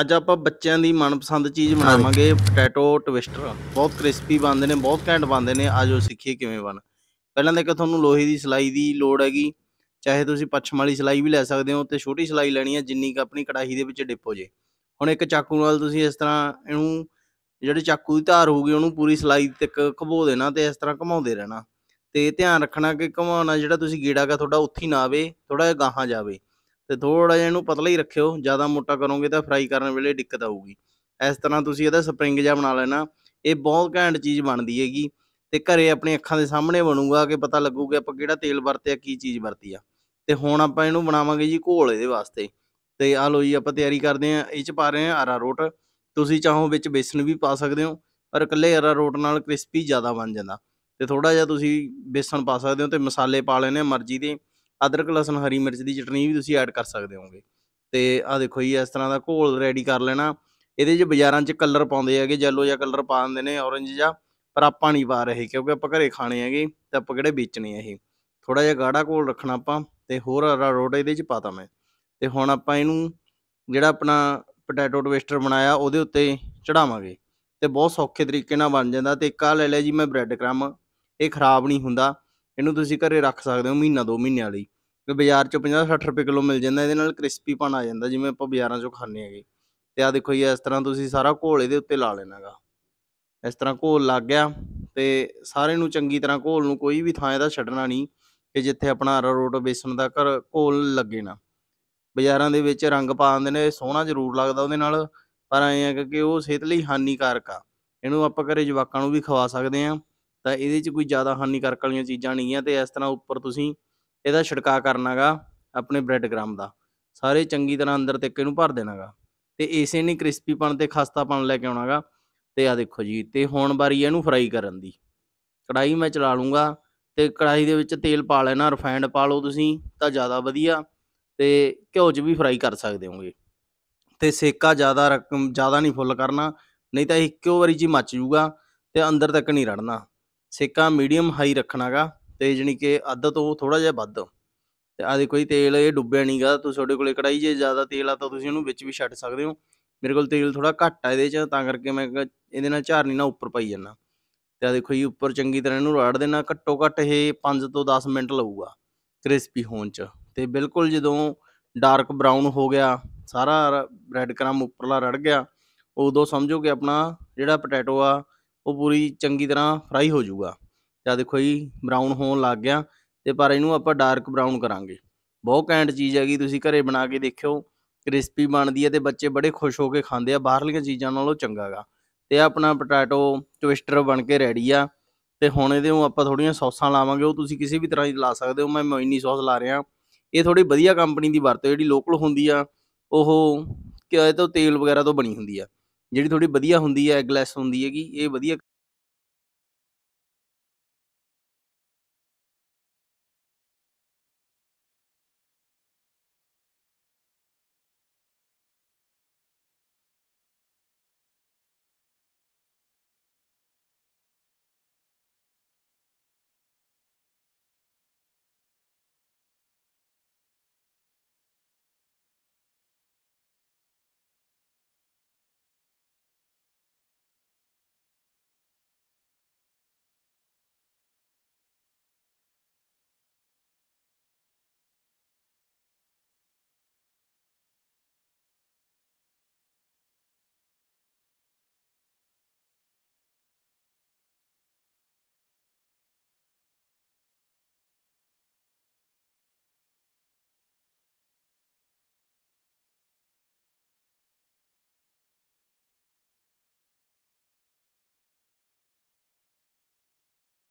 ਅੱਜ ਆਪਾਂ ਬੱਚਿਆਂ ਦੀ ਮਨਪਸੰਦ ਚੀਜ਼ ਬਣਾਵਾਂਗੇ ਪੋਟੈਟੋ ਟਵਿਸਟਰ ਬਹੁਤ ਕ੍ਰਿਸਪੀ ਬਣਦੇ ਨੇ ਬਹੁਤ ਘੈਂਟ ਬਣਦੇ ਨੇ ਆਜੋ ਸਿੱਖੀਏ ਕਿਵੇਂ ਬਣ ਪਹਿਲਾਂ ਤਾਂ ਤੁਹਾਨੂੰ ਲੋਹੇ ਦੀ ਸਲਾਈ ਦੀ ਲੋੜ ਹੈਗੀ ਚਾਹੇ ਤੁਸੀਂ ਪੱਛਮ ਵਾਲੀ ਸਲਾਈ ਵੀ ਲੈ ਸਕਦੇ ਹੋ ਤੇ ਛੋਟੀ ਸਲਾਈ ਲੈਣੀ ਹੈ ਜਿੰਨੀ ਕਿ ਆਪਣੀ ਕੜਾਹੀ ਦੇ ਵਿੱਚ ਡਿਪ ਹੋ ਜੇ ਹੁਣ ਇੱਕ ਚਾਕੂ ਨਾਲ ਤੁਸੀਂ ਇਸ ਤਰ੍ਹਾਂ ਇਹਨੂੰ ਜਿਹੜੇ ਚਾਕੂ ਦੀ ਧਾਰ ਹੋਊਗੀ ਉਹਨੂੰ ਪੂਰੀ ਸਲਾਈ ਤੱਕ ਘਬੋ ਦੇਣਾ ਤੇ ਇਸ ਤਰ੍ਹਾਂ ਘਮਾਉਂਦੇ ਰਹਿਣਾ ਤੇ ਧਿਆਨ ਰੱਖਣਾ ਕਿ ਘਮਾਉਣਾ ਜਿਹੜਾ ਤੁਸੀਂ ਗੀੜਾ ਕਾ ਤੁਹਾਡਾ ਉੱਥੇ ਨਾ ਆਵੇ ਥੋੜਾ ਜਿਹਾ ਗਾਹਾਂ ਜਾਵੇ ਤੇ ਥੋੜਾ ਜਿਹਾ ਇਹਨੂੰ ਪਤਲਾ ਹੀ ਰੱਖਿਓ ਜ਼ਿਆਦਾ ਮੋਟਾ ਕਰੋਗੇ ਤਾਂ ਫਰਾਈ ਕਰਨ ਵੇਲੇ ਦਿੱਕਤ ਆਊਗੀ ਇਸ ਤਰ੍ਹਾਂ ਤੁਸੀਂ ਇਹਦਾ ਸਪ੍ਰਿੰਗ ਜਿਹਾ ਬਣਾ ਲੈਣਾ ਇਹ ਬਹੁਤ ਘੈਂਟ ਚੀਜ਼ ਬਣਦੀ ਹੈਗੀ ਤੇ ਘਰੇ ਆਪਣੀ ਅੱਖਾਂ ਦੇ ਸਾਹਮਣੇ ਬਣੂਗਾ ਕਿ ਪਤਾ ਲੱਗੂਗਾ ਆਪਾਂ ਕਿਹੜਾ ਤੇਲ ਵਰਤਿਆ ਕੀ ਚੀਜ਼ ਵਰਤੀ ਆ ਤੇ ਹੁਣ ਆਪਾਂ ਇਹਨੂੰ ਬਣਾਵਾਂਗੇ ਜੀ ਘੋਲ ਇਹਦੇ ਵਾਸਤੇ ਤੇ ਆ ਲੋ ਜੀ ਆਪਾਂ ਤਿਆਰੀ ਕਰਦੇ ਆ ਇਹ ਚ ਪਾ ਰਹੇ ਆ ਰੋਟ ਤੁਸੀਂ ਚਾਹੋ ਵਿੱਚ ਬੇਸਨ ਵੀ ਪਾ ਸਕਦੇ ਹੋ ਪਰ ਇਕੱਲੇ ਰੋਟ ਨਾਲ ਕ੍ਰਿਸਪੀ ਜ਼ਿਆਦਾ ਬਣ ਜਾਂਦਾ ਤੇ ਥੋੜਾ ਜਿਹਾ ਤੁਸੀਂ ਬੇਸਨ ਪਾ ਸਕਦੇ ਹੋ ਤੇ ਮਸਾਲੇ ਪਾ ਲੈਣੇ ਮਰਜ਼ੀ ਦੇ ਅਦਰਕ ਲਸਣ ਹਰੀ ਮਿਰਚ ਦੀ ਚਟਨੀ ਵੀ ਤੁਸੀਂ ਐਡ ਕਰ ਸਕਦੇ ਹੋਗੇ ਤੇ ਆ ਦੇਖੋ ਜੀ ਇਸ ਤਰ੍ਹਾਂ ਦਾ ਘੋਲ ਰੈਡੀ ਕਰ ਲੈਣਾ ਇਹਦੇ 'ਚ ਬਾਜ਼ਾਰਾਂ 'ਚ ਕਲਰ ਪਾਉਂਦੇ ਹੈਗੇ ਜੈਲੋ ਜਾਂ ਕਲਰ ਪਾ ਦਿੰਦੇ ਨੇ ਔਰੰਜ ਜਾਂ ਪਰ ਆਪਾਂ ਨਹੀਂ ਪਾ ਰਹੇ ਕਿਉਂਕਿ ਆਪਾਂ ਘਰੇ ਖਾਣੇ ਹੈਗੇ ਤੇ ਆਪਾਂ ਕਿਹੜੇ ਵੇਚਣੇ ਆ ਇਹ ਥੋੜਾ ਜਿਹਾ ਗਾੜਾ ਘੋਲ ਰੱਖਣਾ ਆਪਾਂ ਤੇ ਹੋਰ ਹਰਾ ਰੋਟ ਇਹਦੇ 'ਚ ਪਾਤਾ ਮੈਂ ਤੇ ਹੁਣ ਆਪਾਂ ਇਹਨੂੰ ਜਿਹੜਾ ਆਪਣਾ ਪੋਟੈਟੋ ਟਵਿਸਟਰ ਬਣਾਇਆ ਉਹਦੇ ਉੱਤੇ ਚੜਾਵਾਂਗੇ ਤੇ ਬਹੁਤ ਸੌਖੇ ਤਰੀਕੇ ਨਾਲ ਬਣ ਜਾਂਦਾ ਤੇ ਇੱਕ ਆ ਲੈ ਲਿਆ ਜੀ ਮੈਂ ਬ੍ਰੈਡ ਕ੍ਰਮ ਇਹ ਖਰਾਬ ਨਹੀਂ ਹੁੰਦਾ ਇਹਨੂੰ ਤੁਸੀਂ ਘਰੇ ਰੱਖ ਸਕਦੇ ਹੋ ਮਹੀਨਾ ਦੋ ਮਹੀਨਿਆਂ ਲਈ ਕਿ ਬਾਜ਼ਾਰ ਚੋਂ 50 60 ਰੁਪਏ ਕਿਲੋ ਮਿਲ ਜਾਂਦਾ ਇਹਦੇ ਨਾਲ ਕ੍ਰਿਸਪੀ ਪਣ ਆ ਜਾਂਦਾ ਜਿਵੇਂ ਆਪਾਂ ਬਾਜ਼ਾਰਾਂ ਚੋਂ ਖਾਂਦੇ ਹੈਗੇ ਤੇ ਆ ਦੇਖੋ ਜੀ ਇਸ ਤਰ੍ਹਾਂ ਤੁਸੀਂ ਸਾਰਾ ਘੋਲ ਇਹਦੇ ਉੱਤੇ ਲਾ ਲੈਣਾਗਾ ਇਸ ਤਰ੍ਹਾਂ ਘੋਲ ਲੱਗ ਗਿਆ ਤੇ ਸਾਰੇ ਨੂੰ ਚੰਗੀ ਤਰ੍ਹਾਂ ਘੋਲ ਨੂੰ ਕੋਈ ਵੀ ਥਾਂ ਇਹਦਾ ਛੱਡਣਾ ਨਹੀਂ ਕਿ ਜਿੱਥੇ ਆਪਣਾ ਰੋਟ ਬੇਸਣ ਦਾ ਘਰ ਘੋਲ ਲੱਗੇ ਨਾ ਬਾਜ਼ਾਰਾਂ ਦੇ ਵਿੱਚ ਰੰਗ ਪਾ ਦਿੰਦੇ ਨੇ ਸੋਹਣਾ ਜ਼ਰੂਰ ਲੱਗਦਾ ਉਹਦੇ ਨਾਲ ਪਰ ਐ ਆ ਕਿ ਉਹ ਸਿਹਤ ਲਈ ਹਾਨੀਕਾਰਕ ਆ ਇਹਨੂੰ ਆਪਾਂ ਘਰੇ ਜਵਾਕਾਂ ਨੂੰ ਵੀ ਖਵਾ ਸਕਦੇ ਆ ਤਾਂ ਇਹਦੇ 'ਚ ਕੋਈ ਜ਼ਿਆਦਾ ਹਾਨੀਕਾਰਕ ਵਾਲੀਆਂ ਚੀਜ਼ਾਂ ਨਹੀਂ ਆ ਤੇ ਇਸ ਤਰ੍ਹਾਂ ਉੱਪਰ ਤੁਸੀਂ ਇਹਦਾ ਛਿੜਕਾ ਕਰਨਾਗਾ ਆਪਣੇ ਬ੍ਰੈਡ ਗ੍ਰਾਮ ਦਾ ਸਾਰੇ ਚੰਗੀ ਤਰ੍ਹਾਂ ਅੰਦਰ ਤੱਕ ਇਹਨੂੰ ਭਰ ਦੇਣਾਗਾ ਤੇ ਇਸੇ ਕ੍ਰਿਸਪੀ ਪਣ ਤੇ ਖਸਤਾ ਪਣ ਲੈ ਕੇ ਆਉਣਾਗਾ ਤੇ ਆ ਦੇਖੋ ਜੀ ਤੇ ਹੁਣ ਵਾਰੀ ਇਹਨੂੰ ਫਰਾਈ ਕਰਨ ਦੀ ਕੜਾਈ ਮੈਂ ਚਲਾ ਲੂੰਗਾ ਤੇ ਕੜਾਈ ਦੇ ਵਿੱਚ ਤੇਲ ਪਾ ਲੈਣਾ ਰਿਫਾਈਨਡ ਪਾ ਲਓ ਤੁਸੀਂ ਤਾਂ ਜ਼ਿਆਦਾ ਵਧੀਆ ਤੇ ਘਿਓ 'ਚ ਵੀ ਫਰਾਈ ਕਰ ਸਕਦੇ ਹੋਗੇ ਤੇ ਸੇਕਾ ਜ਼ਿਆਦਾ ਰਕਮ ਜ਼ਿਆਦਾ ਨਹੀਂ ਫੁੱਲ ਕਰਨਾ ਨਹੀਂ ਤਾਂ ਇੱਕੋ ਵਾਰੀ ਜੀ ਮੱਚ ਜੂਗਾ ਤੇ ਅੰਦਰ ਤੱਕ ਨਹੀਂ ਰੜਨਾ ਸੇਕਾ ਮੀਡੀਅਮ ਹਾਈ ਰੱਖਣਾਗਾ ਤੇ ਜਣੀ ਕਿ ਅੱਧ ਤੋਂ ਥੋੜਾ ਜਿਹਾ ਵੱਧ ਤੇ ਆ ਦੇਖੋ ਜੀ ਤੇਲ ਇਹ ਡੁੱਬਿਆ ਨਹੀਂਗਾ ਤੁਸੀਂ ਤੁਹਾਡੇ ਕੋਲੇ ਕੜਾਈ ਜੇ ਜ਼ਿਆਦਾ ਤੇਲ ਆ ਤਾਂ ਤੁਸੀਂ ਇਹਨੂੰ ਵਿੱਚ ਵੀ ਛੱਡ ਸਕਦੇ ਹੋ ਮੇਰੇ ਕੋਲ ਤੇਲ ਥੋੜਾ ਘੱਟ ਆ ਇਹਦੇ 'ਚ ਤਾਂ ਕਰਕੇ ਮੈਂ ਇਹਦੇ ਨਾਲ ਝਾਰਨੀ ਨਾਲ ਉੱਪਰ ਪਾਈ ਜਾਂਦਾ ਤੇ ਆ ਦੇਖੋ ਜੀ ਉੱਪਰ ਚੰਗੀ ਤਰ੍ਹਾਂ ਇਹਨੂੰ ਰਾੜ ਦੇਣਾ ਘੱਟੋ ਘੱਟ ਇਹ 5 ਤੋਂ 10 ਮਿੰਟ ਲਊਗਾ ਕ੍ਰਿਸਪੀ ਹੋਣ 'ਚ ਤੇ ਬਿਲਕੁਲ ਜਦੋਂ ਡਾਰਕ ਬਰਾਊਨ ਹੋ ਗਿਆ ਸਾਰਾ ਬ੍ਰੈਡ ਕ੍ਰਮ ਉੱਪਰਲਾ ਰੜ ਗਿਆ ਉਦੋਂ ਸਮਝੋ ਕਿ ਆਪਣਾ ਜਿਹੜਾ ਪੋਟੈਟੋ ਆ ਉਹ ਪੂਰੀ ਚੰਗੀ ਤਰ੍ਹਾਂ ਫਰਾਈ ਹੋ ਜਾਊਗਾ ਆ ਦੇਖੋ ਜੀ ਬਰਾਊਨ ਹੋਣ ਲੱਗ ਗਿਆ ਤੇ ਪਰ ਇਹਨੂੰ ਆਪਾਂ ਡਾਰਕ ਬਰਾਊਨ ਕਰਾਂਗੇ ਬਹੁਤ ਕੈਂਟ ਚੀਜ਼ ਹੈਗੀ ਤੁਸੀਂ ਘਰੇ ਬਣਾ ਕੇ ਦੇਖਿਓ ਕ੍ਰਿਸਪੀ ਬਣਦੀ ਹੈ ਤੇ ਬੱਚੇ ਬੜੇ ਖੁਸ਼ ਹੋ ਕੇ ਖਾਂਦੇ ਆ ਬਾਹਰਲੀਆਂ ਚੀਜ਼ਾਂ ਨਾਲੋਂ ਚੰਗਾਗਾ ਤੇ ਆਪਣਾ ਪੋਟੈਟੋ ਟਵਿਸਟਰ ਬਣ ਕੇ ਰੈਡੀ ਆ ਤੇ ਹੁਣ ਇਹਦੇ ਨੂੰ ਆਪਾਂ ਥੋੜੀਆਂ ਸੌਸਾਂ ਲਾਵਾਂਗੇ ਉਹ ਤੁਸੀਂ ਕਿਸੇ ਵੀ ਤਰ੍ਹਾਂ ਦੀ ਲਾ ਸਕਦੇ ਹੋ ਮੈਂ ਮੋਇਨੀ ਸੌਸ ਲਾ ਰਿਹਾ ਇਹ ਥੋੜੀ ਵਧੀਆ ਕੰਪਨੀ ਦੀ ਵਰਤੋ ਜਿਹੜੀ ਲੋਕਲ ਹੁੰਦੀ ਆ ਉਹ ਕਿ ਇਹ ਤੋਂ ਤੇਲ ਵਗੈਰਾ ਤੋਂ ਬਣੀ ਹੁੰਦੀ ਆ ਜਿਹੜੀ ਥੋੜੀ ਵਧੀਆ ਹੁੰਦੀ ਆ ਗਲੈਸ ਹੁੰਦੀ ਹੈਗੀ ਇਹ ਵਧੀਆ